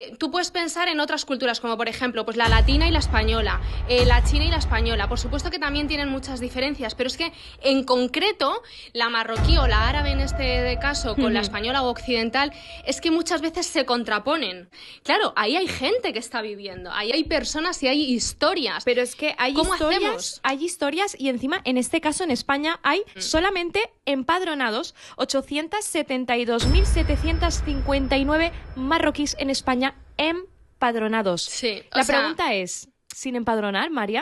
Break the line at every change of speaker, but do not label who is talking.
Eh, tú puedes pensar en otras culturas, como por ejemplo, pues la latina y la española, eh, la china y la española. Por supuesto que también tienen muchas diferencias, pero es que en concreto la marroquí o la árabe en este caso con la española o occidental es que muchas veces se contraponen.
Claro, ahí hay gente que está viviendo, ahí hay personas y hay historias. Pero es que hay ¿Cómo historias, hay historias y encima en este caso en España hay mm. solamente empadronados 872.759 marroquíes en España empadronados. Sí. La pregunta es, ¿sin empadronar, María?